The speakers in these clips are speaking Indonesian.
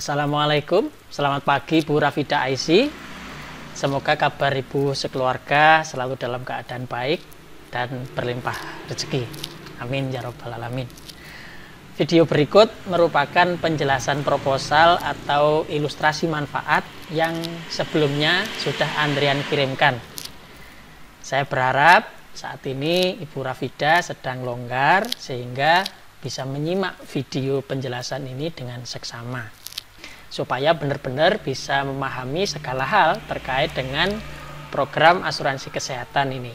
Assalamualaikum, selamat pagi Bu Rafida Aisy. Semoga kabar Ibu sekeluarga selalu dalam keadaan baik dan berlimpah rezeki. Amin ya robbal alamin. Video berikut merupakan penjelasan proposal atau ilustrasi manfaat yang sebelumnya sudah Andrian kirimkan. Saya berharap saat ini Ibu Rafida sedang longgar sehingga bisa menyimak video penjelasan ini dengan seksama supaya benar-benar bisa memahami segala hal terkait dengan program asuransi kesehatan ini.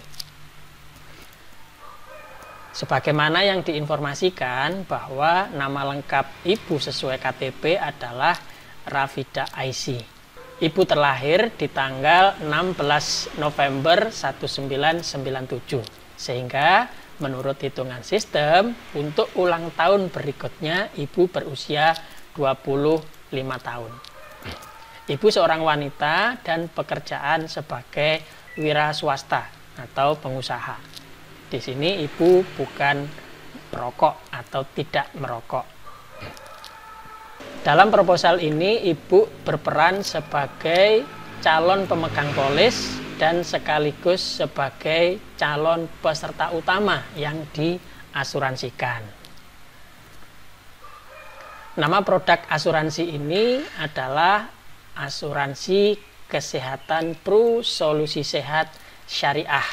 Sebagaimana yang diinformasikan bahwa nama lengkap ibu sesuai KTP adalah Rafida Aisy. Ibu terlahir di tanggal 16 November 1997. Sehingga menurut hitungan sistem untuk ulang tahun berikutnya ibu berusia 20 lima tahun. Ibu seorang wanita dan pekerjaan sebagai wira swasta atau pengusaha. Di sini ibu bukan merokok atau tidak merokok. Dalam proposal ini ibu berperan sebagai calon pemegang polis dan sekaligus sebagai calon peserta utama yang diasuransikan. Nama produk asuransi ini adalah asuransi kesehatan Pro Solusi Sehat Syariah.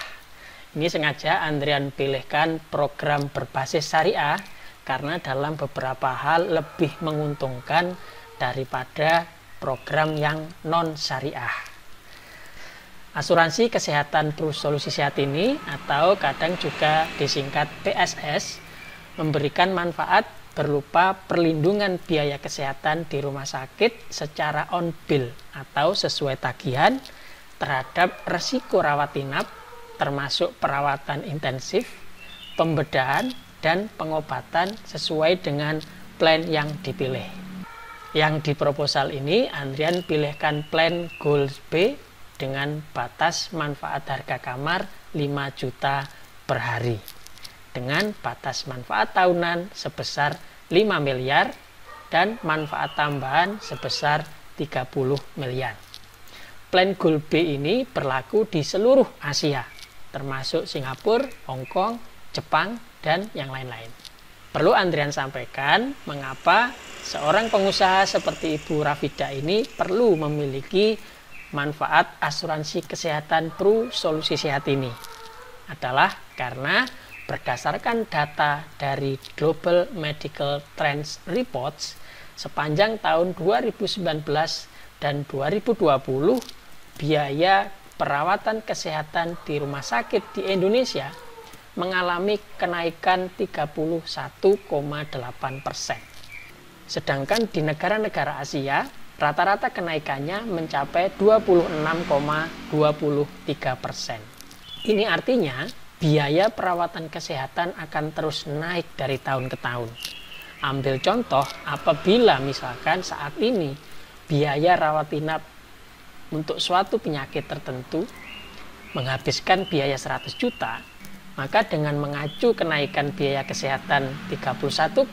Ini sengaja Andrian pilihkan program berbasis syariah karena dalam beberapa hal lebih menguntungkan daripada program yang non syariah. Asuransi Kesehatan Pro Solusi Sehat ini atau kadang juga disingkat PSS memberikan manfaat berupa perlindungan biaya kesehatan di rumah sakit secara on bill atau sesuai tagihan terhadap resiko rawat inap termasuk perawatan intensif, pembedahan, dan pengobatan sesuai dengan plan yang dipilih. Yang di proposal ini, Andrian pilihkan plan Goals B dengan batas manfaat harga kamar 5 juta per hari dengan batas manfaat tahunan sebesar 5 miliar dan manfaat tambahan sebesar 30 miliar. Plan Goal B ini berlaku di seluruh Asia, termasuk Singapura, Hong Kong, Jepang, dan yang lain-lain. Perlu Andrian sampaikan mengapa seorang pengusaha seperti Ibu Rafida ini perlu memiliki manfaat asuransi kesehatan Pro Solusi Sehat ini. Adalah karena Berdasarkan data dari Global Medical Trends Reports sepanjang tahun 2019 dan 2020, biaya perawatan kesehatan di rumah sakit di Indonesia mengalami kenaikan 31,8 persen. Sedangkan di negara-negara Asia, rata-rata kenaikannya mencapai 26,23 persen. Ini artinya biaya perawatan kesehatan akan terus naik dari tahun ke tahun. Ambil contoh, apabila misalkan saat ini biaya rawat inap untuk suatu penyakit tertentu menghabiskan biaya 100 juta, maka dengan mengacu kenaikan biaya kesehatan 31,8%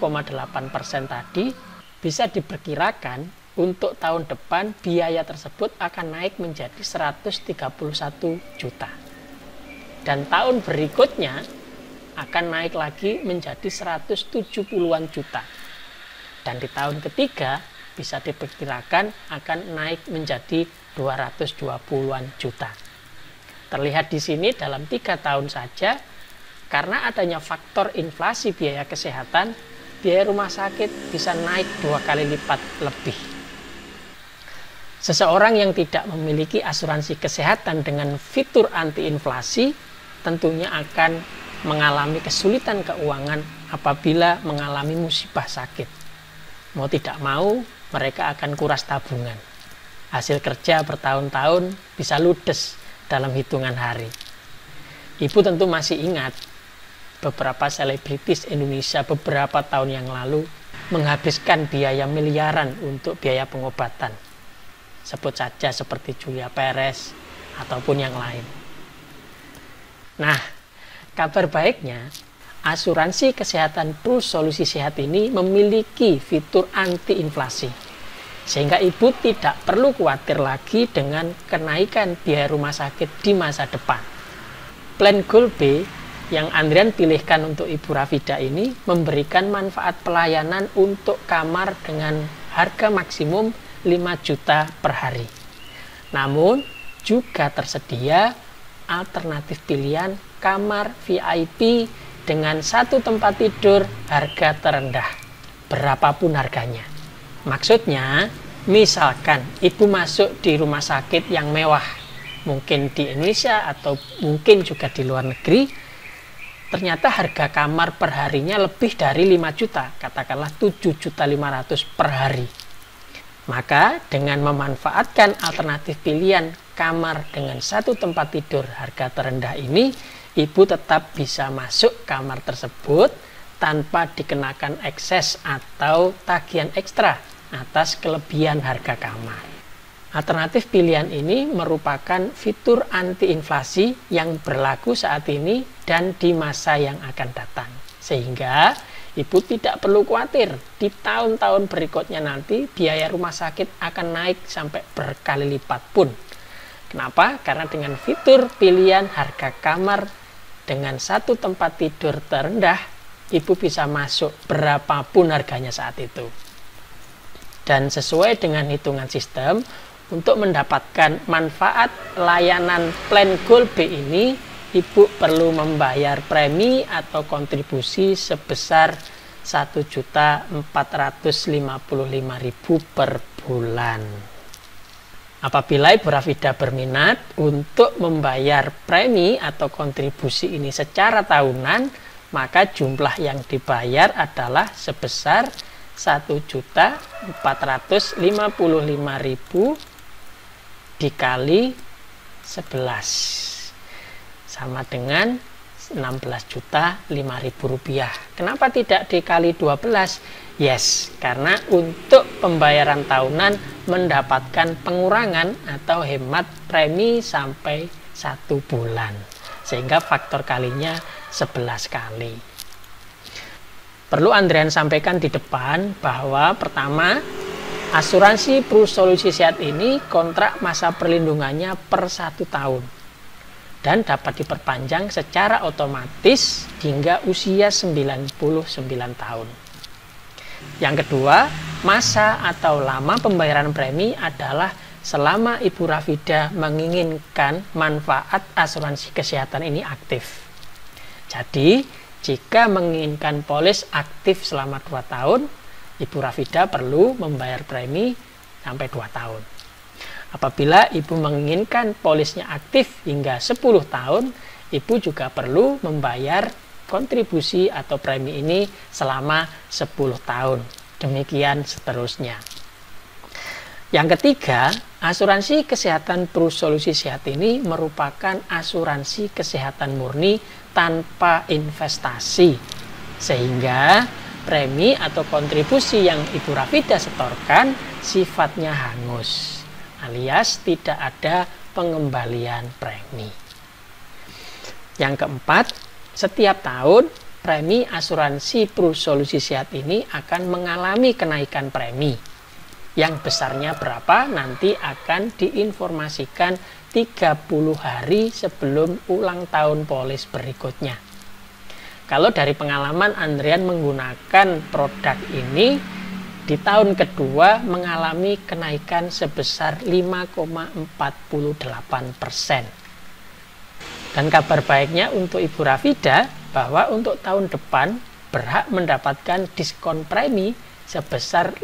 persen tadi, bisa diperkirakan untuk tahun depan biaya tersebut akan naik menjadi 131 juta dan tahun berikutnya akan naik lagi menjadi 170-an juta. Dan di tahun ketiga bisa diperkirakan akan naik menjadi 220-an juta. Terlihat di sini dalam tiga tahun saja, karena adanya faktor inflasi biaya kesehatan, biaya rumah sakit bisa naik dua kali lipat lebih. Seseorang yang tidak memiliki asuransi kesehatan dengan fitur anti inflasi tentunya akan mengalami kesulitan keuangan apabila mengalami musibah sakit. Mau tidak mau, mereka akan kuras tabungan. Hasil kerja bertahun-tahun bisa ludes dalam hitungan hari. Ibu tentu masih ingat beberapa selebritis Indonesia beberapa tahun yang lalu menghabiskan biaya miliaran untuk biaya pengobatan. Sebut saja seperti Julia Perez ataupun yang lain. Nah, kabar baiknya, asuransi kesehatan plus Solusi Sehat ini memiliki fitur anti inflasi. Sehingga ibu tidak perlu khawatir lagi dengan kenaikan biaya rumah sakit di masa depan. Plan Goal B yang Andrian pilihkan untuk Ibu Rafida ini memberikan manfaat pelayanan untuk kamar dengan harga maksimum 5 juta per hari. Namun juga tersedia alternatif pilihan kamar VIP dengan satu tempat tidur harga terendah berapapun harganya. Maksudnya, misalkan ibu masuk di rumah sakit yang mewah, mungkin di Indonesia atau mungkin juga di luar negeri, ternyata harga kamar perharinya lebih dari 5 juta, katakanlah 7 juta 500 per hari. Maka dengan memanfaatkan alternatif pilihan kamar dengan satu tempat tidur harga terendah ini, ibu tetap bisa masuk kamar tersebut tanpa dikenakan ekses atau tagihan ekstra atas kelebihan harga kamar. Alternatif pilihan ini merupakan fitur anti-inflasi yang berlaku saat ini dan di masa yang akan datang. Sehingga ibu tidak perlu khawatir di tahun-tahun berikutnya nanti biaya rumah sakit akan naik sampai berkali lipat pun Kenapa? Karena dengan fitur pilihan harga kamar dengan satu tempat tidur terendah, ibu bisa masuk berapapun harganya saat itu. Dan sesuai dengan hitungan sistem, untuk mendapatkan manfaat layanan plan goal B ini, ibu perlu membayar premi atau kontribusi sebesar 1.455.000 per bulan. Apabila Ibu Rafida berminat untuk membayar premi atau kontribusi ini secara tahunan, maka jumlah yang dibayar adalah sebesar 1.455.000 dikali 11 sama dengan rp rupiah. Kenapa tidak dikali 12? Yes, karena untuk pembayaran tahunan mendapatkan pengurangan atau hemat premi sampai satu bulan. Sehingga faktor kalinya 11 kali. Perlu Andrian sampaikan di depan bahwa pertama, asuransi Pro Solusi Sehat ini kontrak masa perlindungannya per satu tahun dan dapat diperpanjang secara otomatis hingga usia 99 tahun. Yang kedua, masa atau lama pembayaran premi adalah selama Ibu Rafida menginginkan manfaat asuransi kesehatan ini aktif. Jadi, jika menginginkan polis aktif selama 2 tahun, Ibu Rafida perlu membayar premi sampai 2 tahun. Apabila Ibu menginginkan polisnya aktif hingga 10 tahun, Ibu juga perlu membayar kontribusi atau premi ini selama 10 tahun. Demikian seterusnya. Yang ketiga, asuransi kesehatan True Solusi Sehat ini merupakan asuransi kesehatan murni tanpa investasi. Sehingga premi atau kontribusi yang Ibu Rafida setorkan sifatnya hangus alias tidak ada pengembalian premi. Yang keempat, setiap tahun, premi asuransi Pro Solusi Sehat ini akan mengalami kenaikan premi. Yang besarnya berapa nanti akan diinformasikan 30 hari sebelum ulang tahun polis berikutnya. Kalau dari pengalaman Andrian menggunakan produk ini di tahun kedua mengalami kenaikan sebesar 5,48 persen. Dan kabar baiknya untuk Ibu Rafida bahwa untuk tahun depan berhak mendapatkan diskon premi sebesar 5%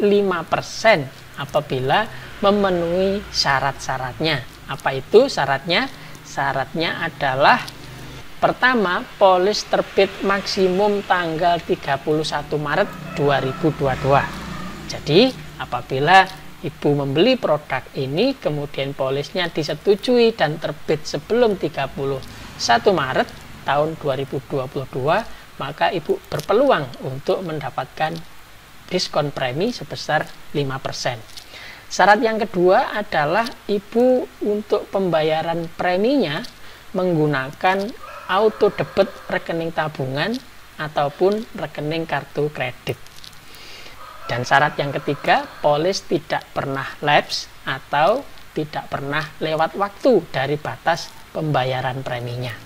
apabila memenuhi syarat-syaratnya. Apa itu syaratnya? Syaratnya adalah Pertama, polis terbit maksimum tanggal 31 Maret 2022. Jadi, apabila ibu membeli produk ini, kemudian polisnya disetujui dan terbit sebelum 30 1 Maret tahun 2022 maka Ibu berpeluang untuk mendapatkan diskon premi sebesar 5%. Syarat yang kedua adalah ibu untuk pembayaran preminya menggunakan auto debit rekening tabungan ataupun rekening kartu kredit. Dan syarat yang ketiga, polis tidak pernah lapse atau tidak pernah lewat waktu dari batas pembayaran preminya.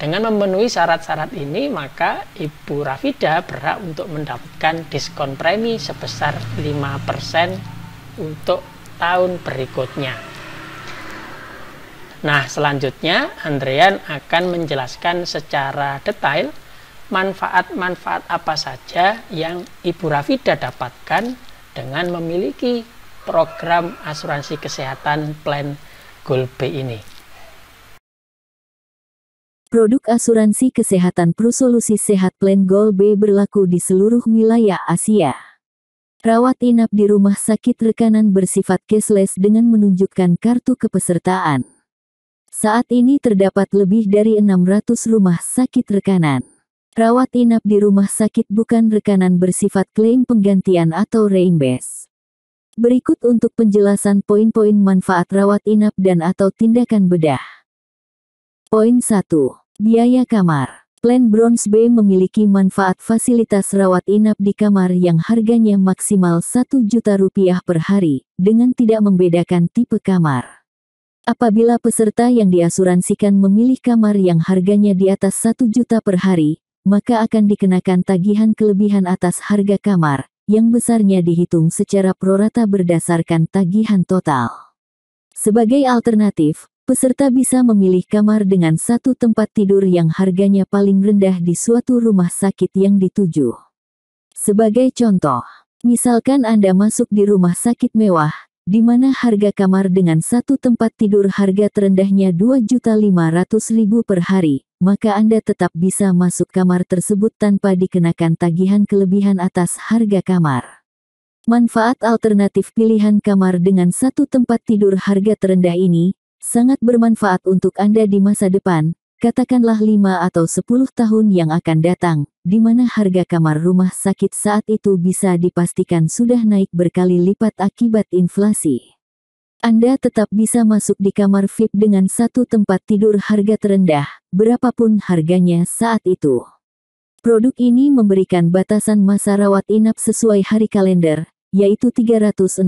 Dengan memenuhi syarat-syarat ini, maka Ibu Rafida berhak untuk mendapatkan diskon premi sebesar 5% untuk tahun berikutnya. Nah, selanjutnya Andrean akan menjelaskan secara detail manfaat-manfaat apa saja yang Ibu Rafida dapatkan dengan memiliki program asuransi kesehatan Plan Gold B ini. Produk asuransi kesehatan Prusolusi Sehat Plan Gold B berlaku di seluruh wilayah Asia. Rawat inap di rumah sakit rekanan bersifat cashless dengan menunjukkan kartu kepesertaan. Saat ini terdapat lebih dari 600 rumah sakit rekanan. Rawat inap di rumah sakit bukan rekanan bersifat klaim penggantian atau reimbes. Berikut untuk penjelasan poin-poin manfaat rawat inap dan atau tindakan bedah. Poin 1. Biaya kamar Plan Bronze B memiliki manfaat fasilitas rawat inap di kamar yang harganya maksimal 1 juta rupiah per hari, dengan tidak membedakan tipe kamar. Apabila peserta yang diasuransikan memilih kamar yang harganya di atas 1 juta per hari, maka akan dikenakan tagihan kelebihan atas harga kamar, yang besarnya dihitung secara prorata berdasarkan tagihan total. Sebagai alternatif, peserta bisa memilih kamar dengan satu tempat tidur yang harganya paling rendah di suatu rumah sakit yang dituju. Sebagai contoh, misalkan Anda masuk di rumah sakit mewah, di mana harga kamar dengan satu tempat tidur harga terendahnya 2.500.000 per hari, maka Anda tetap bisa masuk kamar tersebut tanpa dikenakan tagihan kelebihan atas harga kamar. Manfaat alternatif pilihan kamar dengan satu tempat tidur harga terendah ini Sangat bermanfaat untuk Anda di masa depan, katakanlah 5 atau 10 tahun yang akan datang, di mana harga kamar rumah sakit saat itu bisa dipastikan sudah naik berkali lipat akibat inflasi. Anda tetap bisa masuk di kamar VIP dengan satu tempat tidur harga terendah, berapapun harganya saat itu. Produk ini memberikan batasan masa rawat inap sesuai hari kalender, yaitu 365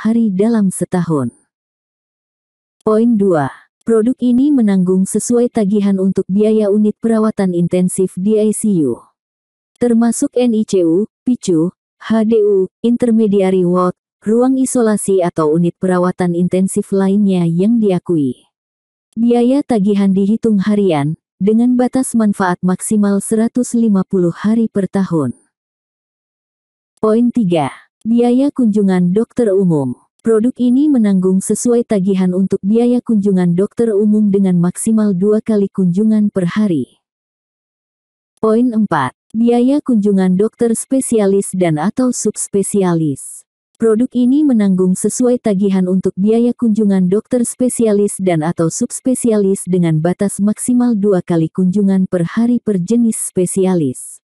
hari dalam setahun. Poin 2. Produk ini menanggung sesuai tagihan untuk biaya unit perawatan intensif di ICU. Termasuk NICU, PICU, HDU, intermediary ward, ruang isolasi atau unit perawatan intensif lainnya yang diakui. Biaya tagihan dihitung harian, dengan batas manfaat maksimal 150 hari per tahun. Poin 3. Biaya kunjungan dokter umum. Produk ini menanggung sesuai tagihan untuk biaya kunjungan dokter umum dengan maksimal dua kali kunjungan per hari. Poin 4. Biaya kunjungan dokter spesialis dan atau subspesialis. Produk ini menanggung sesuai tagihan untuk biaya kunjungan dokter spesialis dan atau subspesialis dengan batas maksimal dua kali kunjungan per hari per jenis spesialis.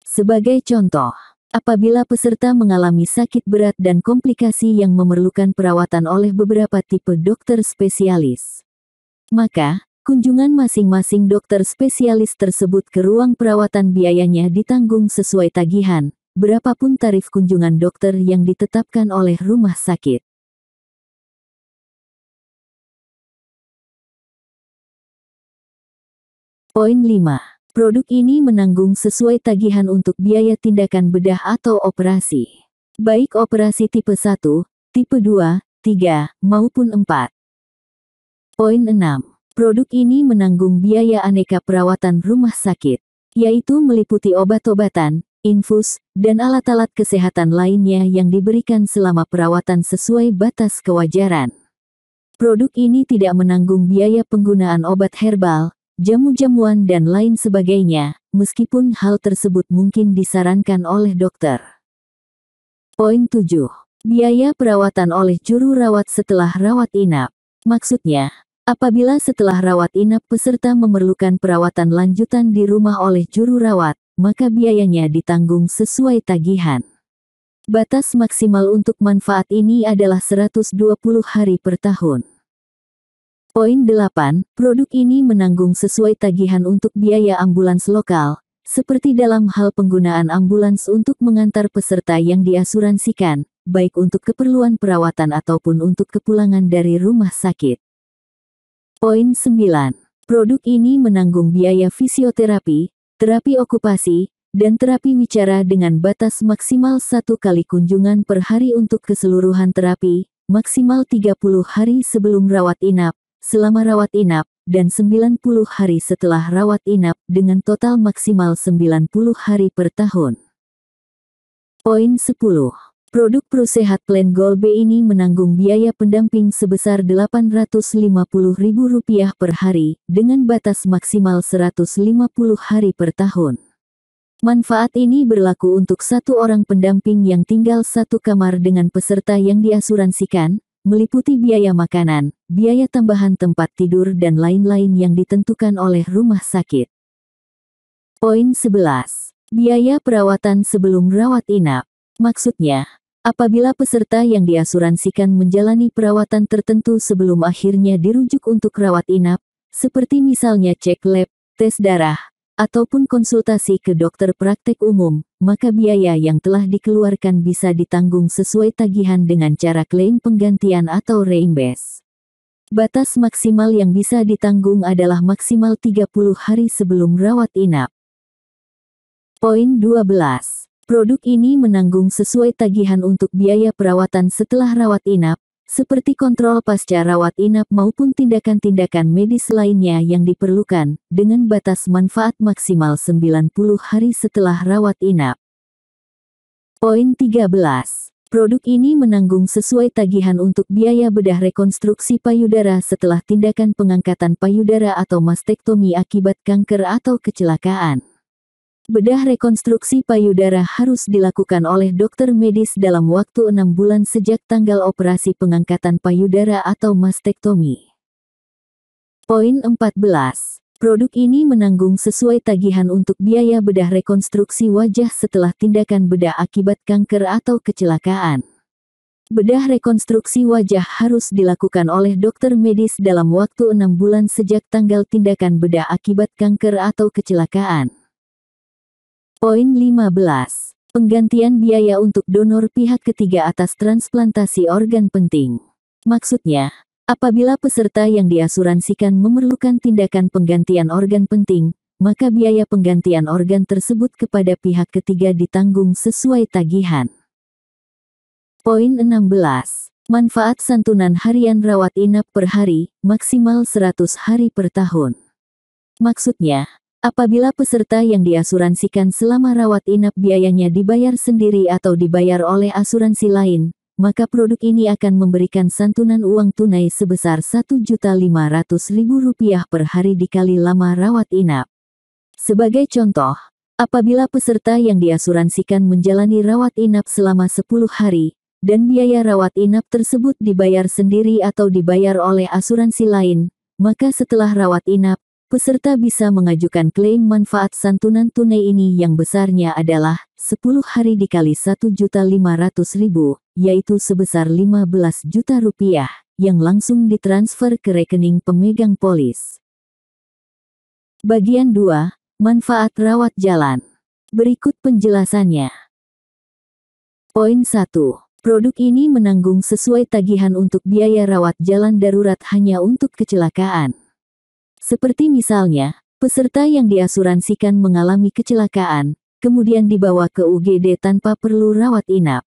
Sebagai contoh, apabila peserta mengalami sakit berat dan komplikasi yang memerlukan perawatan oleh beberapa tipe dokter spesialis. Maka, kunjungan masing-masing dokter spesialis tersebut ke ruang perawatan biayanya ditanggung sesuai tagihan, berapapun tarif kunjungan dokter yang ditetapkan oleh rumah sakit. Poin 5 Produk ini menanggung sesuai tagihan untuk biaya tindakan bedah atau operasi. Baik operasi tipe 1, tipe 2, 3, maupun 4. Poin 6. Produk ini menanggung biaya aneka perawatan rumah sakit, yaitu meliputi obat-obatan, infus, dan alat-alat kesehatan lainnya yang diberikan selama perawatan sesuai batas kewajaran. Produk ini tidak menanggung biaya penggunaan obat herbal, jamu-jamuan dan lain sebagainya, meskipun hal tersebut mungkin disarankan oleh dokter. Poin 7. Biaya perawatan oleh juru rawat setelah rawat inap. Maksudnya, apabila setelah rawat inap peserta memerlukan perawatan lanjutan di rumah oleh juru rawat, maka biayanya ditanggung sesuai tagihan. Batas maksimal untuk manfaat ini adalah 120 hari per tahun. Poin 8, produk ini menanggung sesuai tagihan untuk biaya ambulans lokal, seperti dalam hal penggunaan ambulans untuk mengantar peserta yang diasuransikan, baik untuk keperluan perawatan ataupun untuk kepulangan dari rumah sakit. Poin 9. Produk ini menanggung biaya fisioterapi, terapi okupasi, dan terapi wicara dengan batas maksimal satu kali kunjungan per hari untuk keseluruhan terapi, maksimal 30 hari sebelum rawat inap, selama rawat inap, dan 90 hari setelah rawat inap dengan total maksimal 90 hari per tahun. Poin 10. Produk Prosehat Plan Gold B ini menanggung biaya pendamping sebesar Rp850.000 per hari dengan batas maksimal 150 hari per tahun. Manfaat ini berlaku untuk satu orang pendamping yang tinggal satu kamar dengan peserta yang diasuransikan, meliputi biaya makanan, biaya tambahan tempat tidur dan lain-lain yang ditentukan oleh rumah sakit. Poin 11. Biaya perawatan sebelum rawat inap. Maksudnya, apabila peserta yang diasuransikan menjalani perawatan tertentu sebelum akhirnya dirujuk untuk rawat inap, seperti misalnya cek lab, tes darah, ataupun konsultasi ke dokter praktek umum, maka biaya yang telah dikeluarkan bisa ditanggung sesuai tagihan dengan cara klaim penggantian atau reimburse. Batas maksimal yang bisa ditanggung adalah maksimal 30 hari sebelum rawat inap. Poin 12. Produk ini menanggung sesuai tagihan untuk biaya perawatan setelah rawat inap, seperti kontrol pasca rawat inap maupun tindakan-tindakan medis lainnya yang diperlukan, dengan batas manfaat maksimal 90 hari setelah rawat inap. Poin 13. Produk ini menanggung sesuai tagihan untuk biaya bedah rekonstruksi payudara setelah tindakan pengangkatan payudara atau mastektomi akibat kanker atau kecelakaan. Bedah rekonstruksi payudara harus dilakukan oleh dokter medis dalam waktu enam bulan sejak tanggal operasi pengangkatan payudara atau mastektomi. Poin 14. Produk ini menanggung sesuai tagihan untuk biaya bedah rekonstruksi wajah setelah tindakan bedah akibat kanker atau kecelakaan. Bedah rekonstruksi wajah harus dilakukan oleh dokter medis dalam waktu enam bulan sejak tanggal tindakan bedah akibat kanker atau kecelakaan. Poin 15. Penggantian biaya untuk donor pihak ketiga atas transplantasi organ penting. Maksudnya, apabila peserta yang diasuransikan memerlukan tindakan penggantian organ penting, maka biaya penggantian organ tersebut kepada pihak ketiga ditanggung sesuai tagihan. Poin 16. Manfaat santunan harian rawat inap per hari, maksimal 100 hari per tahun. Maksudnya, Apabila peserta yang diasuransikan selama rawat inap biayanya dibayar sendiri atau dibayar oleh asuransi lain, maka produk ini akan memberikan santunan uang tunai sebesar Rp1.500.000 per hari dikali lama rawat inap. Sebagai contoh, apabila peserta yang diasuransikan menjalani rawat inap selama 10 hari, dan biaya rawat inap tersebut dibayar sendiri atau dibayar oleh asuransi lain, maka setelah rawat inap, peserta bisa mengajukan klaim manfaat santunan tunai ini yang besarnya adalah 10 hari dikali 1.500.000, yaitu sebesar 15 juta rupiah, yang langsung ditransfer ke rekening pemegang polis. Bagian 2, Manfaat Rawat Jalan. Berikut penjelasannya. Poin 1. Produk ini menanggung sesuai tagihan untuk biaya rawat jalan darurat hanya untuk kecelakaan. Seperti misalnya, peserta yang diasuransikan mengalami kecelakaan, kemudian dibawa ke UGD tanpa perlu rawat inap.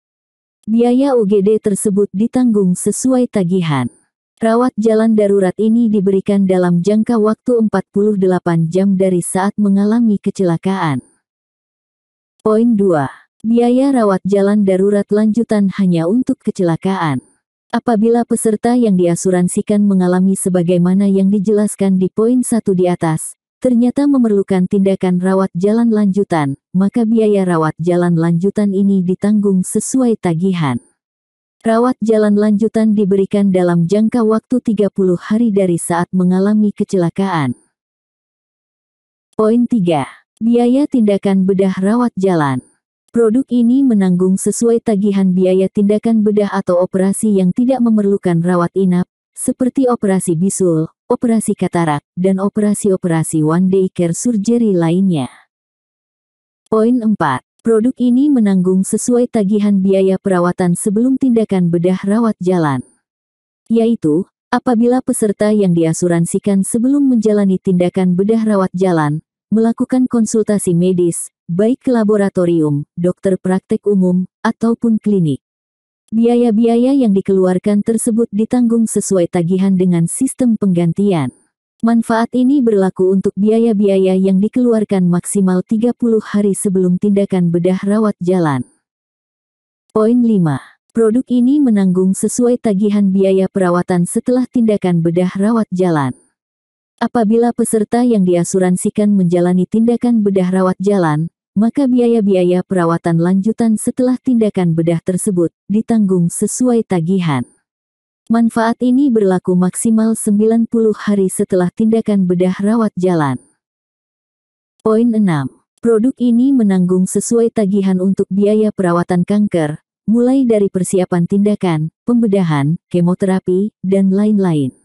Biaya UGD tersebut ditanggung sesuai tagihan. Rawat jalan darurat ini diberikan dalam jangka waktu 48 jam dari saat mengalami kecelakaan. Poin 2. Biaya rawat jalan darurat lanjutan hanya untuk kecelakaan. Apabila peserta yang diasuransikan mengalami sebagaimana yang dijelaskan di poin satu di atas, ternyata memerlukan tindakan rawat jalan lanjutan, maka biaya rawat jalan lanjutan ini ditanggung sesuai tagihan. Rawat jalan lanjutan diberikan dalam jangka waktu 30 hari dari saat mengalami kecelakaan. Poin 3. Biaya tindakan bedah rawat jalan. Produk ini menanggung sesuai tagihan biaya tindakan bedah atau operasi yang tidak memerlukan rawat inap, seperti operasi bisul, operasi katarak, dan operasi-operasi one day care surgery lainnya. Poin 4. Produk ini menanggung sesuai tagihan biaya perawatan sebelum tindakan bedah rawat jalan. Yaitu, apabila peserta yang diasuransikan sebelum menjalani tindakan bedah rawat jalan, melakukan konsultasi medis, baik laboratorium, dokter praktek umum, ataupun klinik. Biaya-biaya yang dikeluarkan tersebut ditanggung sesuai tagihan dengan sistem penggantian. Manfaat ini berlaku untuk biaya-biaya yang dikeluarkan maksimal 30 hari sebelum tindakan bedah rawat jalan. Poin 5. Produk ini menanggung sesuai tagihan biaya perawatan setelah tindakan bedah rawat jalan. Apabila peserta yang diasuransikan menjalani tindakan bedah rawat jalan, maka biaya-biaya perawatan lanjutan setelah tindakan bedah tersebut ditanggung sesuai tagihan. Manfaat ini berlaku maksimal 90 hari setelah tindakan bedah rawat jalan. Poin 6. Produk ini menanggung sesuai tagihan untuk biaya perawatan kanker, mulai dari persiapan tindakan, pembedahan, kemoterapi, dan lain-lain.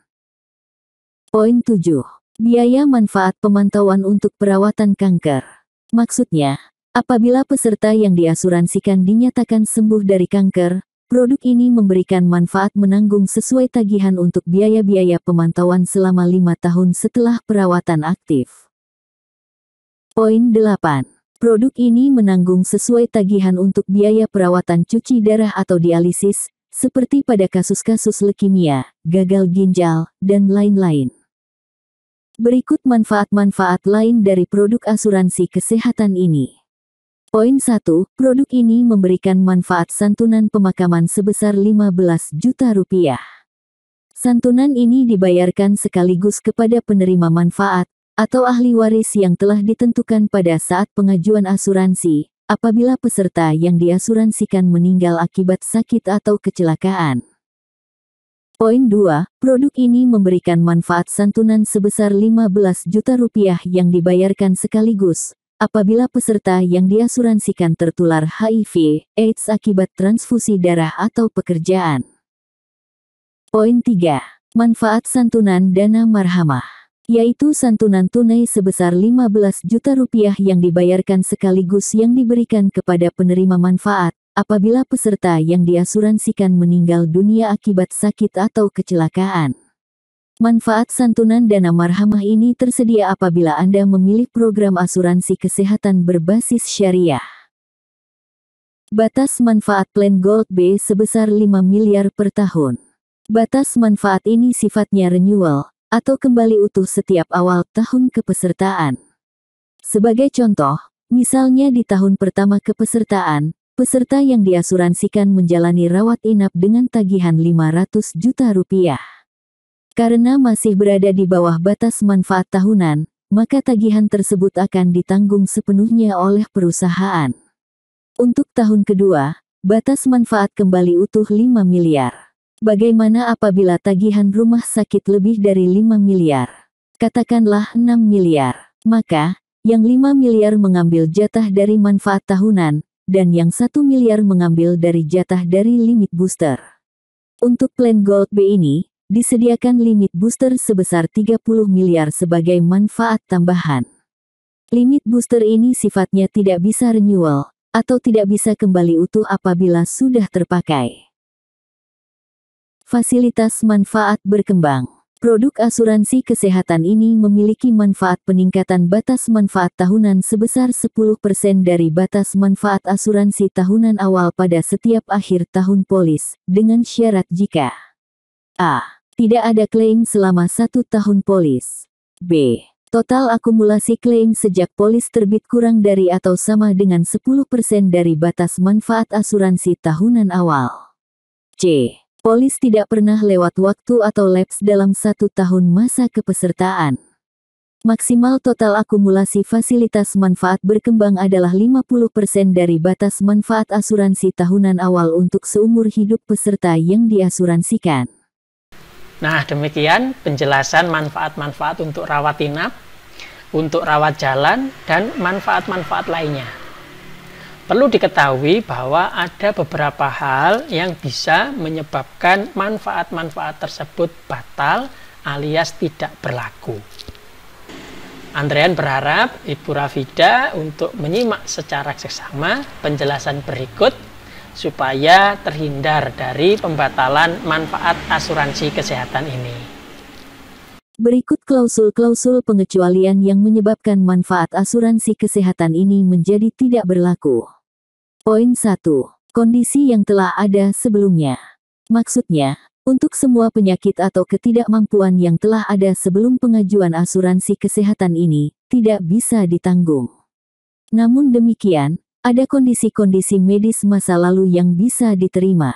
Poin 7. Biaya manfaat pemantauan untuk perawatan kanker. Maksudnya, apabila peserta yang diasuransikan dinyatakan sembuh dari kanker, produk ini memberikan manfaat menanggung sesuai tagihan untuk biaya-biaya pemantauan selama lima tahun setelah perawatan aktif. Poin 8. Produk ini menanggung sesuai tagihan untuk biaya perawatan cuci darah atau dialisis, seperti pada kasus-kasus leukemia, gagal ginjal, dan lain-lain. Berikut manfaat-manfaat lain dari produk asuransi kesehatan ini. Poin 1, produk ini memberikan manfaat santunan pemakaman sebesar 15 juta rupiah. Santunan ini dibayarkan sekaligus kepada penerima manfaat atau ahli waris yang telah ditentukan pada saat pengajuan asuransi, apabila peserta yang diasuransikan meninggal akibat sakit atau kecelakaan. Poin 2, produk ini memberikan manfaat santunan sebesar 15 juta rupiah yang dibayarkan sekaligus. Apabila peserta yang diasuransikan tertular HIV, AIDS akibat transfusi darah atau pekerjaan. Poin 3. Manfaat santunan dana marhamah yaitu santunan tunai sebesar 15 juta rupiah yang dibayarkan sekaligus yang diberikan kepada penerima manfaat, apabila peserta yang diasuransikan meninggal dunia akibat sakit atau kecelakaan. Manfaat santunan dana marhamah ini tersedia apabila Anda memilih program asuransi kesehatan berbasis syariah. Batas manfaat plan Gold B sebesar 5 miliar per tahun. Batas manfaat ini sifatnya renewal atau kembali utuh setiap awal tahun kepesertaan. Sebagai contoh, misalnya di tahun pertama kepesertaan, Peserta yang diasuransikan menjalani rawat inap dengan tagihan 500 juta rupiah. Karena masih berada di bawah batas manfaat tahunan, maka tagihan tersebut akan ditanggung sepenuhnya oleh perusahaan. Untuk tahun kedua, batas manfaat kembali utuh 5 miliar. Bagaimana apabila tagihan rumah sakit lebih dari 5 miliar? Katakanlah 6 miliar. Maka, yang 5 miliar mengambil jatah dari manfaat tahunan, dan yang satu miliar mengambil dari jatah dari limit booster. Untuk plan Gold B ini, disediakan limit booster sebesar 30 miliar sebagai manfaat tambahan. Limit booster ini sifatnya tidak bisa renewal, atau tidak bisa kembali utuh apabila sudah terpakai. Fasilitas manfaat berkembang Produk asuransi kesehatan ini memiliki manfaat peningkatan batas manfaat tahunan sebesar 10% dari batas manfaat asuransi tahunan awal pada setiap akhir tahun polis, dengan syarat jika A. Tidak ada klaim selama satu tahun polis. B. Total akumulasi klaim sejak polis terbit kurang dari atau sama dengan 10% dari batas manfaat asuransi tahunan awal. C Polis tidak pernah lewat waktu atau laps dalam satu tahun masa kepesertaan. Maksimal total akumulasi fasilitas manfaat berkembang adalah 50% dari batas manfaat asuransi tahunan awal untuk seumur hidup peserta yang diasuransikan. Nah, demikian penjelasan manfaat-manfaat untuk rawat inap, untuk rawat jalan, dan manfaat-manfaat lainnya. Perlu diketahui bahwa ada beberapa hal yang bisa menyebabkan manfaat-manfaat tersebut batal alias tidak berlaku. Andrean berharap Ibu Rafida untuk menyimak secara seksama penjelasan berikut supaya terhindar dari pembatalan manfaat asuransi kesehatan ini. Berikut klausul-klausul pengecualian yang menyebabkan manfaat asuransi kesehatan ini menjadi tidak berlaku. Poin 1. Kondisi yang telah ada sebelumnya. Maksudnya, untuk semua penyakit atau ketidakmampuan yang telah ada sebelum pengajuan asuransi kesehatan ini, tidak bisa ditanggung. Namun demikian, ada kondisi-kondisi medis masa lalu yang bisa diterima.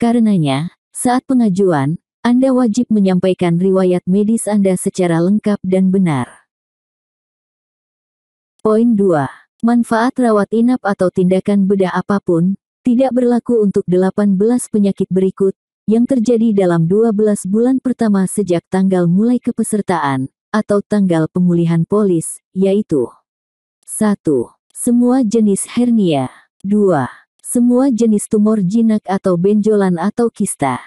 Karenanya, saat pengajuan, anda wajib menyampaikan riwayat medis Anda secara lengkap dan benar. Poin 2. Manfaat rawat inap atau tindakan bedah apapun, tidak berlaku untuk 18 penyakit berikut, yang terjadi dalam 12 bulan pertama sejak tanggal mulai kepesertaan, atau tanggal pemulihan polis, yaitu 1. Semua jenis hernia 2. Semua jenis tumor jinak atau benjolan atau kista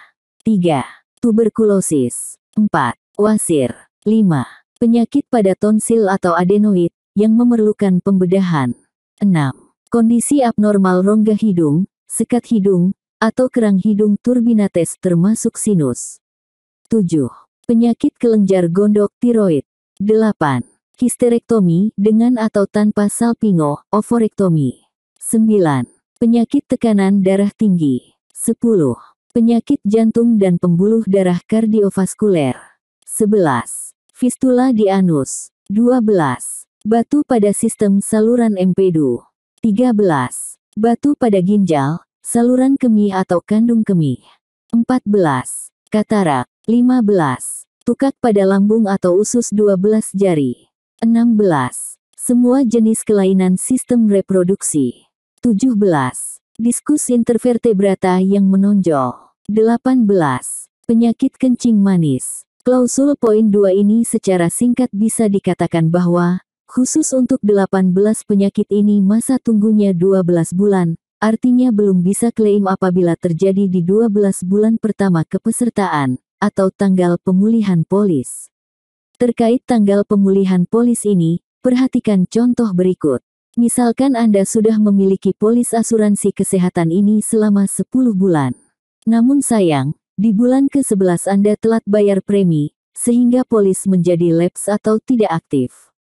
3 tuberkulosis. 4. Wasir. 5. Penyakit pada tonsil atau adenoid, yang memerlukan pembedahan. 6. Kondisi abnormal rongga hidung, sekat hidung, atau kerang hidung turbinates termasuk sinus. 7. Penyakit kelenjar gondok tiroid. 8. Histerektomi dengan atau tanpa salpingo, ovorektomi. 9. Penyakit tekanan darah tinggi. 10. Penyakit jantung dan pembuluh darah kardiovaskuler. 11. Fistula di anus. 12. Batu pada sistem saluran empedu. 13. Batu pada ginjal, saluran kemih atau kandung kemih. 14. Katarak. 15. Tukak pada lambung atau usus 12 jari. 16. Semua jenis kelainan sistem reproduksi. 17. Diskus intervertebrata yang menonjol. 18. Penyakit kencing manis. Klausul poin 2 ini secara singkat bisa dikatakan bahwa, khusus untuk 18 penyakit ini masa tunggunya 12 bulan, artinya belum bisa klaim apabila terjadi di 12 bulan pertama kepesertaan, atau tanggal pemulihan polis. Terkait tanggal pemulihan polis ini, perhatikan contoh berikut. Misalkan Anda sudah memiliki polis asuransi kesehatan ini selama 10 bulan. Namun sayang, di bulan ke-11 Anda telat bayar premi, sehingga polis menjadi laps atau tidak aktif.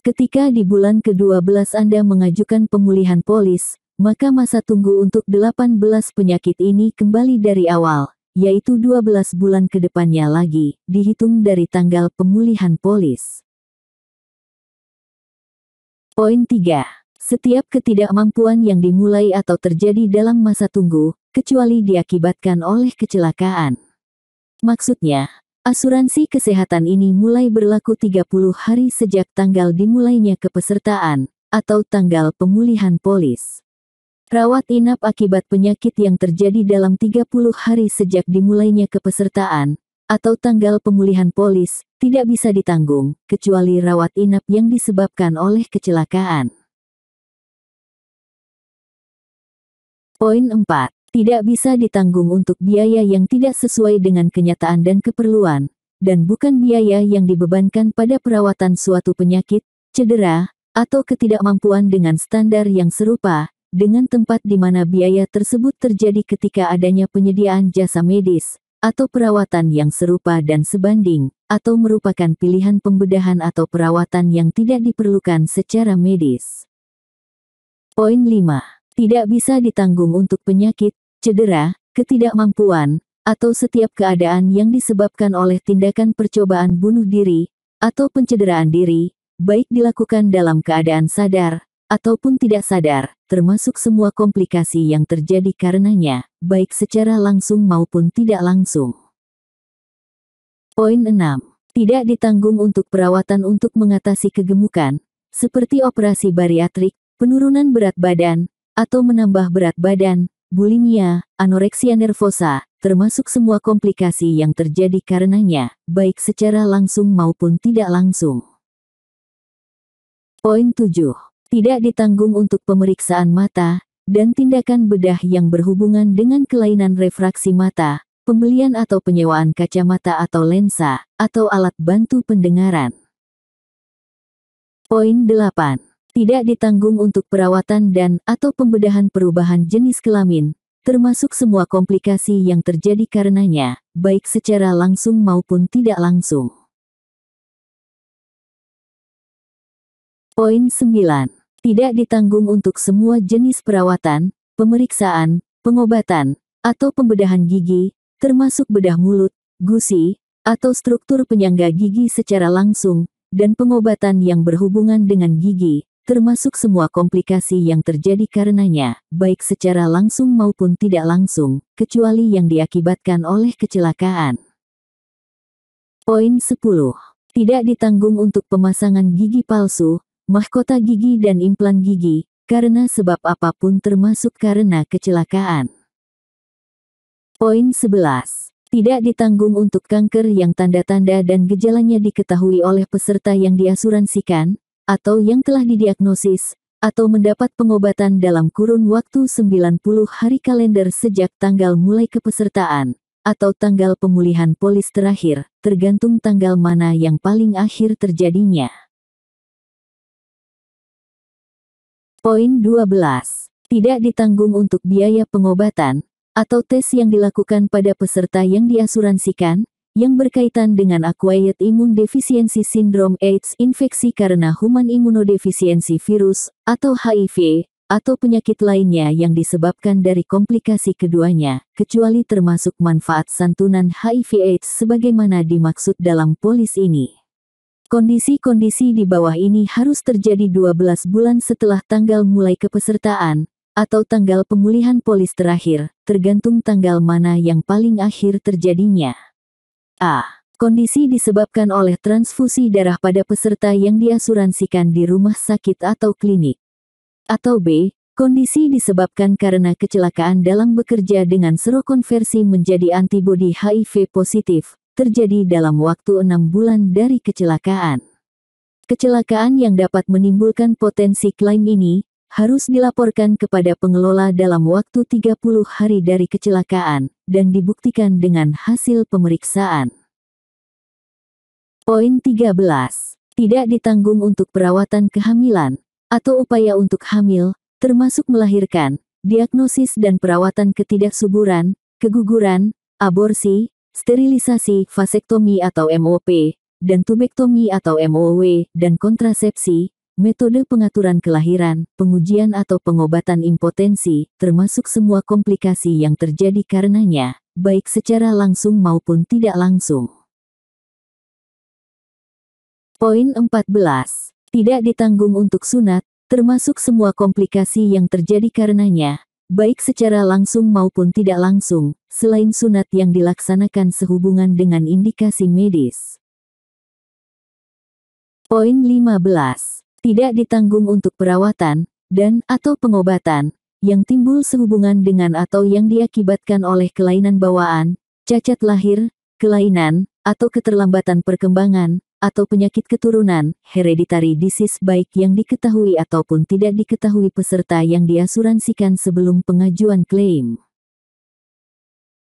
Ketika di bulan ke-12 Anda mengajukan pemulihan polis, maka masa tunggu untuk 18 penyakit ini kembali dari awal, yaitu 12 bulan ke depannya lagi, dihitung dari tanggal pemulihan polis. Poin 3. Setiap ketidakmampuan yang dimulai atau terjadi dalam masa tunggu, kecuali diakibatkan oleh kecelakaan. Maksudnya, asuransi kesehatan ini mulai berlaku 30 hari sejak tanggal dimulainya kepesertaan, atau tanggal pemulihan polis. Rawat inap akibat penyakit yang terjadi dalam 30 hari sejak dimulainya kepesertaan, atau tanggal pemulihan polis, tidak bisa ditanggung, kecuali rawat inap yang disebabkan oleh kecelakaan. Poin 4 tidak bisa ditanggung untuk biaya yang tidak sesuai dengan kenyataan dan keperluan, dan bukan biaya yang dibebankan pada perawatan suatu penyakit, cedera, atau ketidakmampuan dengan standar yang serupa, dengan tempat di mana biaya tersebut terjadi ketika adanya penyediaan jasa medis, atau perawatan yang serupa dan sebanding, atau merupakan pilihan pembedahan atau perawatan yang tidak diperlukan secara medis. Poin 5. Tidak bisa ditanggung untuk penyakit, cedera, ketidakmampuan, atau setiap keadaan yang disebabkan oleh tindakan percobaan bunuh diri, atau pencederaan diri, baik dilakukan dalam keadaan sadar, ataupun tidak sadar, termasuk semua komplikasi yang terjadi karenanya, baik secara langsung maupun tidak langsung. Poin 6. Tidak ditanggung untuk perawatan untuk mengatasi kegemukan, seperti operasi bariatrik, penurunan berat badan, atau menambah berat badan, bulimia, anoreksia nervosa, termasuk semua komplikasi yang terjadi karenanya, baik secara langsung maupun tidak langsung. Poin 7. Tidak ditanggung untuk pemeriksaan mata, dan tindakan bedah yang berhubungan dengan kelainan refraksi mata, pembelian atau penyewaan kacamata atau lensa, atau alat bantu pendengaran. Poin 8. Tidak ditanggung untuk perawatan dan atau pembedahan perubahan jenis kelamin, termasuk semua komplikasi yang terjadi karenanya, baik secara langsung maupun tidak langsung. Poin 9. Tidak ditanggung untuk semua jenis perawatan, pemeriksaan, pengobatan, atau pembedahan gigi, termasuk bedah mulut, gusi, atau struktur penyangga gigi secara langsung, dan pengobatan yang berhubungan dengan gigi, termasuk semua komplikasi yang terjadi karenanya, baik secara langsung maupun tidak langsung, kecuali yang diakibatkan oleh kecelakaan. Poin 10. Tidak ditanggung untuk pemasangan gigi palsu, mahkota gigi dan implan gigi, karena sebab apapun termasuk karena kecelakaan. Poin 11. Tidak ditanggung untuk kanker yang tanda-tanda dan gejalanya diketahui oleh peserta yang diasuransikan, atau yang telah didiagnosis, atau mendapat pengobatan dalam kurun waktu 90 hari kalender sejak tanggal mulai kepesertaan, atau tanggal pemulihan polis terakhir, tergantung tanggal mana yang paling akhir terjadinya. Poin 12. Tidak ditanggung untuk biaya pengobatan, atau tes yang dilakukan pada peserta yang diasuransikan, yang berkaitan dengan acquired immune deficiency syndrome AIDS infeksi karena human immunodeficiency virus atau HIV atau penyakit lainnya yang disebabkan dari komplikasi keduanya, kecuali termasuk manfaat santunan HIV AIDS sebagaimana dimaksud dalam polis ini. Kondisi-kondisi di bawah ini harus terjadi 12 bulan setelah tanggal mulai kepesertaan, atau tanggal pemulihan polis terakhir, tergantung tanggal mana yang paling akhir terjadinya. A. Kondisi disebabkan oleh transfusi darah pada peserta yang diasuransikan di rumah sakit atau klinik. Atau B. Kondisi disebabkan karena kecelakaan dalam bekerja dengan serokonversi menjadi antibodi HIV positif, terjadi dalam waktu enam bulan dari kecelakaan. Kecelakaan yang dapat menimbulkan potensi klaim ini harus dilaporkan kepada pengelola dalam waktu 30 hari dari kecelakaan, dan dibuktikan dengan hasil pemeriksaan. Poin 13. Tidak ditanggung untuk perawatan kehamilan, atau upaya untuk hamil, termasuk melahirkan, diagnosis dan perawatan ketidaksuburan, keguguran, aborsi, sterilisasi, vasektomi atau MOP, dan tubektomi atau MOW, dan kontrasepsi, metode pengaturan kelahiran, pengujian atau pengobatan impotensi, termasuk semua komplikasi yang terjadi karenanya, baik secara langsung maupun tidak langsung. Poin 14. Tidak ditanggung untuk sunat, termasuk semua komplikasi yang terjadi karenanya, baik secara langsung maupun tidak langsung, selain sunat yang dilaksanakan sehubungan dengan indikasi medis. Poin 15 tidak ditanggung untuk perawatan, dan atau pengobatan, yang timbul sehubungan dengan atau yang diakibatkan oleh kelainan bawaan, cacat lahir, kelainan, atau keterlambatan perkembangan, atau penyakit keturunan, hereditary disease baik yang diketahui ataupun tidak diketahui peserta yang diasuransikan sebelum pengajuan klaim.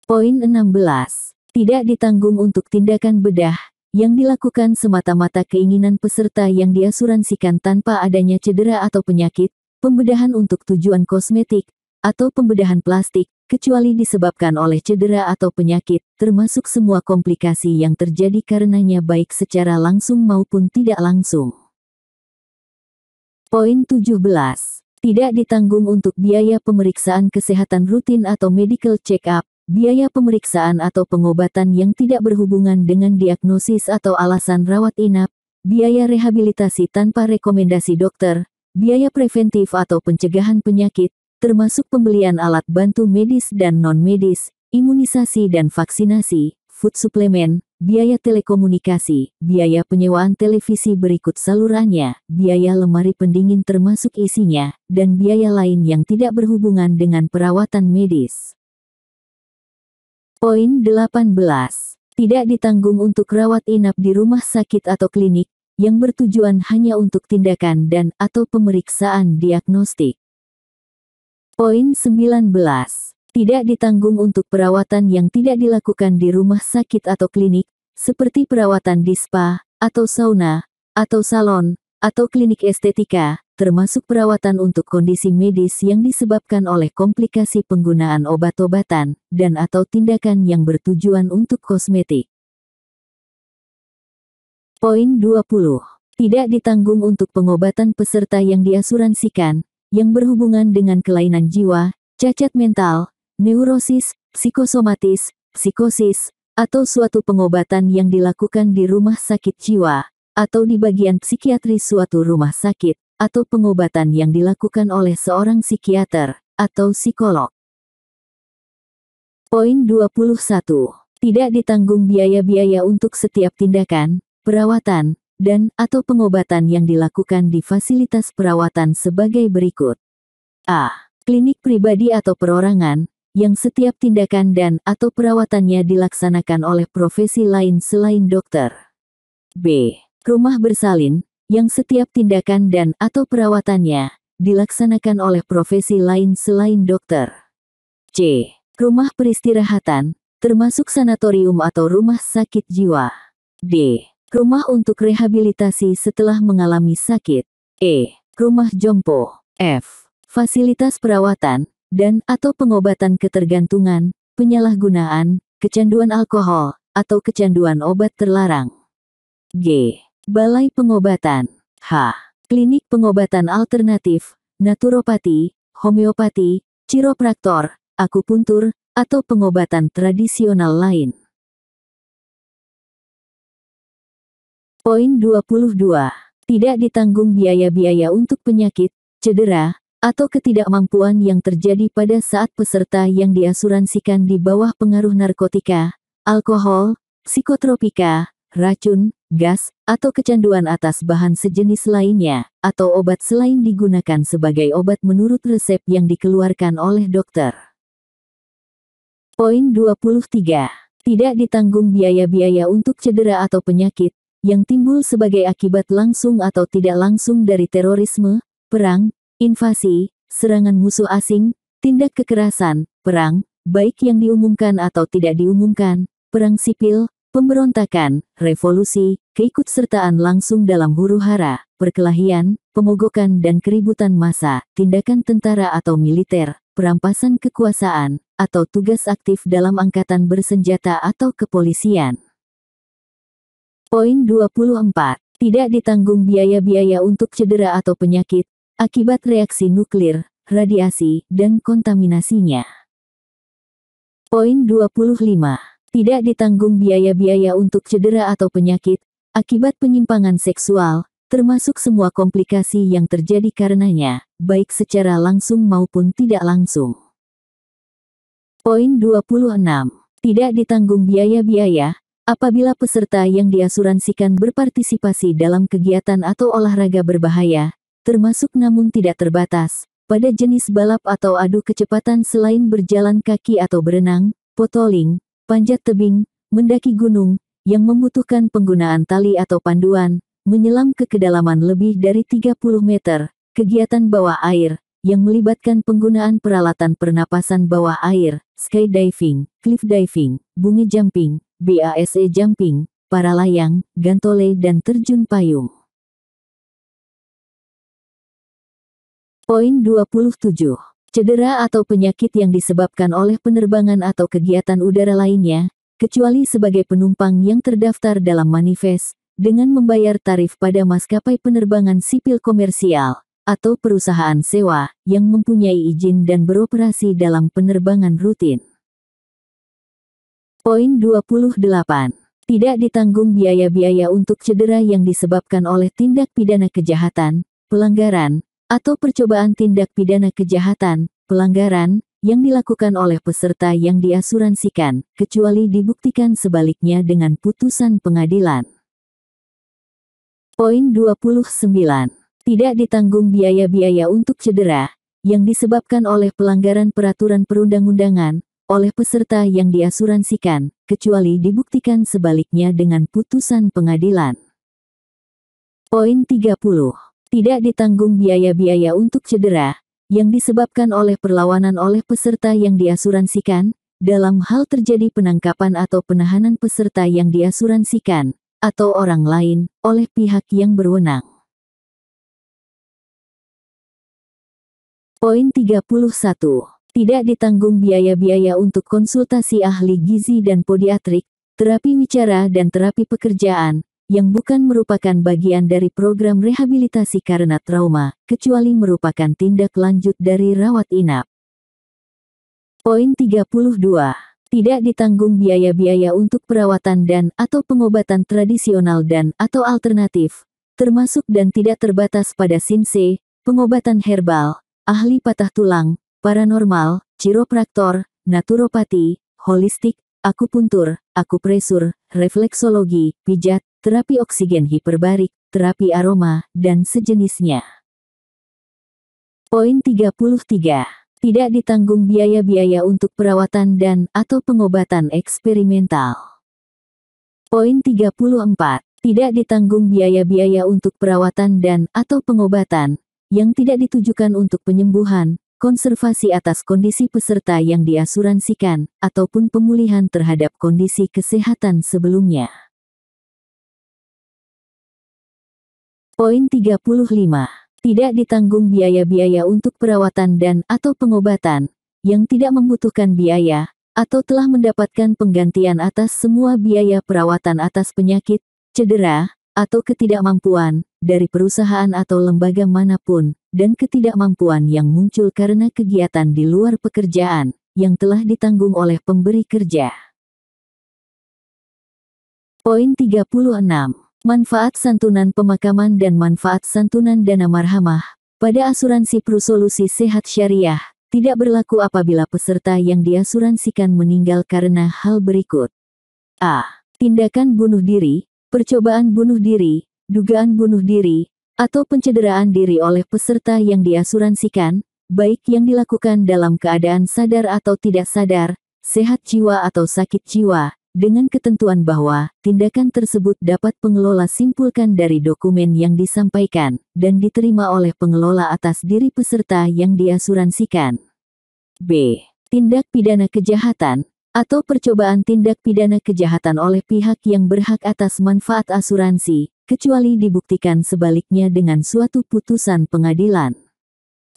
Poin 16. Tidak ditanggung untuk tindakan bedah, yang dilakukan semata-mata keinginan peserta yang diasuransikan tanpa adanya cedera atau penyakit, pembedahan untuk tujuan kosmetik, atau pembedahan plastik, kecuali disebabkan oleh cedera atau penyakit, termasuk semua komplikasi yang terjadi karenanya baik secara langsung maupun tidak langsung. Poin 17. Tidak ditanggung untuk biaya pemeriksaan kesehatan rutin atau medical check-up, biaya pemeriksaan atau pengobatan yang tidak berhubungan dengan diagnosis atau alasan rawat inap, biaya rehabilitasi tanpa rekomendasi dokter, biaya preventif atau pencegahan penyakit, termasuk pembelian alat bantu medis dan non-medis, imunisasi dan vaksinasi, food suplemen, biaya telekomunikasi, biaya penyewaan televisi berikut salurannya, biaya lemari pendingin termasuk isinya, dan biaya lain yang tidak berhubungan dengan perawatan medis. Poin 18. Tidak ditanggung untuk rawat inap di rumah sakit atau klinik, yang bertujuan hanya untuk tindakan dan atau pemeriksaan diagnostik. Poin 19. Tidak ditanggung untuk perawatan yang tidak dilakukan di rumah sakit atau klinik, seperti perawatan di spa, atau sauna, atau salon, atau klinik estetika, termasuk perawatan untuk kondisi medis yang disebabkan oleh komplikasi penggunaan obat-obatan dan atau tindakan yang bertujuan untuk kosmetik. Poin 20. Tidak ditanggung untuk pengobatan peserta yang diasuransikan, yang berhubungan dengan kelainan jiwa, cacat mental, neurosis, psikosomatis, psikosis, atau suatu pengobatan yang dilakukan di rumah sakit jiwa, atau di bagian psikiatri suatu rumah sakit, atau pengobatan yang dilakukan oleh seorang psikiater atau psikolog. Poin 21. Tidak ditanggung biaya-biaya untuk setiap tindakan, perawatan, dan atau pengobatan yang dilakukan di fasilitas perawatan sebagai berikut. A. Klinik pribadi atau perorangan, yang setiap tindakan dan atau perawatannya dilaksanakan oleh profesi lain selain dokter. B. Rumah bersalin, yang setiap tindakan dan atau perawatannya dilaksanakan oleh profesi lain selain dokter. C. Rumah peristirahatan, termasuk sanatorium atau rumah sakit jiwa. D. Rumah untuk rehabilitasi setelah mengalami sakit. E. Rumah jompo. F. Fasilitas perawatan dan atau pengobatan ketergantungan, penyalahgunaan, kecanduan alkohol, atau kecanduan obat terlarang. G. Balai Pengobatan H. Klinik Pengobatan Alternatif, Naturopati, Homeopati, Ciropraktor, Akupuntur, atau pengobatan tradisional lain. Poin 22. Tidak ditanggung biaya-biaya untuk penyakit, cedera, atau ketidakmampuan yang terjadi pada saat peserta yang diasuransikan di bawah pengaruh narkotika, alkohol, psikotropika, racun, gas, atau kecanduan atas bahan sejenis lainnya, atau obat selain digunakan sebagai obat menurut resep yang dikeluarkan oleh dokter. Poin 23. Tidak ditanggung biaya-biaya untuk cedera atau penyakit, yang timbul sebagai akibat langsung atau tidak langsung dari terorisme, perang, invasi, serangan musuh asing, tindak kekerasan, perang, baik yang diumumkan atau tidak diumumkan, perang sipil, pemberontakan, revolusi, keikutsertaan langsung dalam huru-hara, perkelahian, pemogokan dan keributan massa, tindakan tentara atau militer, perampasan kekuasaan, atau tugas aktif dalam angkatan bersenjata atau kepolisian. Poin 24. Tidak ditanggung biaya-biaya untuk cedera atau penyakit, akibat reaksi nuklir, radiasi, dan kontaminasinya. Poin 25 tidak ditanggung biaya-biaya untuk cedera atau penyakit, akibat penyimpangan seksual, termasuk semua komplikasi yang terjadi karenanya, baik secara langsung maupun tidak langsung. Poin 26. Tidak ditanggung biaya-biaya, apabila peserta yang diasuransikan berpartisipasi dalam kegiatan atau olahraga berbahaya, termasuk namun tidak terbatas, pada jenis balap atau adu kecepatan selain berjalan kaki atau berenang, potoling, panjat tebing, mendaki gunung, yang membutuhkan penggunaan tali atau panduan, menyelam ke kedalaman lebih dari 30 meter, kegiatan bawah air, yang melibatkan penggunaan peralatan pernapasan bawah air, skydiving, cliff diving, bungee jumping, BASE jumping, para layang, gantole dan terjun payung. Poin 27 cedera atau penyakit yang disebabkan oleh penerbangan atau kegiatan udara lainnya, kecuali sebagai penumpang yang terdaftar dalam manifest, dengan membayar tarif pada maskapai penerbangan sipil komersial atau perusahaan sewa yang mempunyai izin dan beroperasi dalam penerbangan rutin. Poin 28. Tidak ditanggung biaya-biaya untuk cedera yang disebabkan oleh tindak pidana kejahatan, pelanggaran, atau percobaan tindak pidana kejahatan, pelanggaran, yang dilakukan oleh peserta yang diasuransikan, kecuali dibuktikan sebaliknya dengan putusan pengadilan. Poin 29. Tidak ditanggung biaya-biaya untuk cedera, yang disebabkan oleh pelanggaran peraturan perundang-undangan, oleh peserta yang diasuransikan, kecuali dibuktikan sebaliknya dengan putusan pengadilan. Poin 30. Tidak ditanggung biaya-biaya untuk cedera, yang disebabkan oleh perlawanan oleh peserta yang diasuransikan, dalam hal terjadi penangkapan atau penahanan peserta yang diasuransikan, atau orang lain, oleh pihak yang berwenang. Poin 31. Tidak ditanggung biaya-biaya untuk konsultasi ahli gizi dan podiatrik, terapi wicara dan terapi pekerjaan, yang bukan merupakan bagian dari program rehabilitasi karena trauma, kecuali merupakan tindak lanjut dari rawat inap. Poin 32. Tidak ditanggung biaya-biaya untuk perawatan dan atau pengobatan tradisional dan atau alternatif, termasuk dan tidak terbatas pada sinse, pengobatan herbal, ahli patah tulang, paranormal, chiropraktor, naturopati, holistik, akupuntur, akupresur, refleksologi, pijat, terapi oksigen hiperbarik, terapi aroma, dan sejenisnya. Poin 33. Tidak ditanggung biaya-biaya untuk perawatan dan atau pengobatan eksperimental. Poin 34. Tidak ditanggung biaya-biaya untuk perawatan dan atau pengobatan yang tidak ditujukan untuk penyembuhan, konservasi atas kondisi peserta yang diasuransikan, ataupun pemulihan terhadap kondisi kesehatan sebelumnya. Poin 35. Tidak ditanggung biaya-biaya untuk perawatan dan atau pengobatan, yang tidak membutuhkan biaya, atau telah mendapatkan penggantian atas semua biaya perawatan atas penyakit, cedera, atau ketidakmampuan, dari perusahaan atau lembaga manapun, dan ketidakmampuan yang muncul karena kegiatan di luar pekerjaan, yang telah ditanggung oleh pemberi kerja. Poin 36 Manfaat santunan pemakaman dan manfaat santunan dana marhamah pada asuransi Prusolusi Sehat Syariah tidak berlaku apabila peserta yang diasuransikan meninggal karena hal berikut. A. Tindakan bunuh diri, percobaan bunuh diri, dugaan bunuh diri, atau pencederaan diri oleh peserta yang diasuransikan, baik yang dilakukan dalam keadaan sadar atau tidak sadar, sehat jiwa atau sakit jiwa, dengan ketentuan bahwa tindakan tersebut dapat pengelola simpulkan dari dokumen yang disampaikan dan diterima oleh pengelola atas diri peserta yang diasuransikan. B. Tindak pidana kejahatan atau percobaan tindak pidana kejahatan oleh pihak yang berhak atas manfaat asuransi, kecuali dibuktikan sebaliknya dengan suatu putusan pengadilan.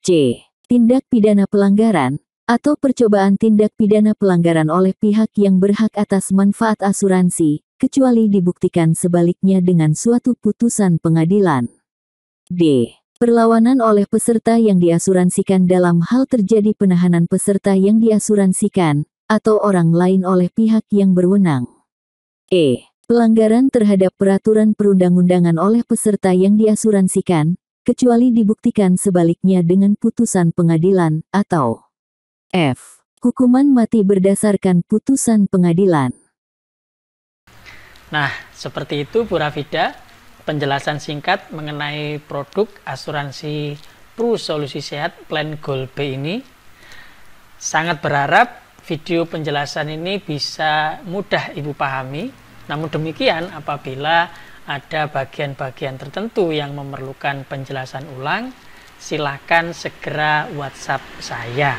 C. Tindak pidana pelanggaran atau percobaan tindak pidana pelanggaran oleh pihak yang berhak atas manfaat asuransi, kecuali dibuktikan sebaliknya dengan suatu putusan pengadilan. D. Perlawanan oleh peserta yang diasuransikan dalam hal terjadi penahanan peserta yang diasuransikan, atau orang lain oleh pihak yang berwenang. E. Pelanggaran terhadap peraturan perundang-undangan oleh peserta yang diasuransikan, kecuali dibuktikan sebaliknya dengan putusan pengadilan, atau F. Hukuman mati berdasarkan putusan pengadilan. Nah, seperti itu Bu Rafida, penjelasan singkat mengenai produk asuransi Pro Solusi Sehat Plan Gold B ini. Sangat berharap video penjelasan ini bisa mudah Ibu pahami. Namun demikian, apabila ada bagian-bagian tertentu yang memerlukan penjelasan ulang, silakan segera WhatsApp saya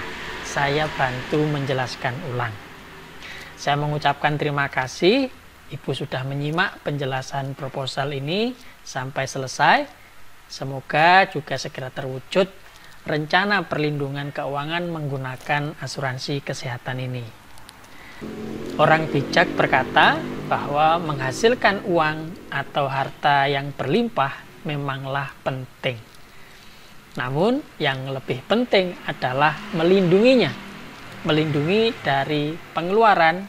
saya bantu menjelaskan ulang. Saya mengucapkan terima kasih Ibu sudah menyimak penjelasan proposal ini sampai selesai. Semoga juga segera terwujud rencana perlindungan keuangan menggunakan asuransi kesehatan ini. Orang bijak berkata bahwa menghasilkan uang atau harta yang berlimpah memanglah penting. Namun, yang lebih penting adalah melindunginya, melindungi dari pengeluaran,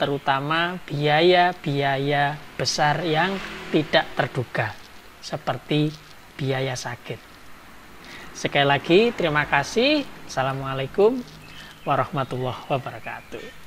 terutama biaya-biaya besar yang tidak terduga, seperti biaya sakit. Sekali lagi, terima kasih. Assalamualaikum warahmatullahi wabarakatuh.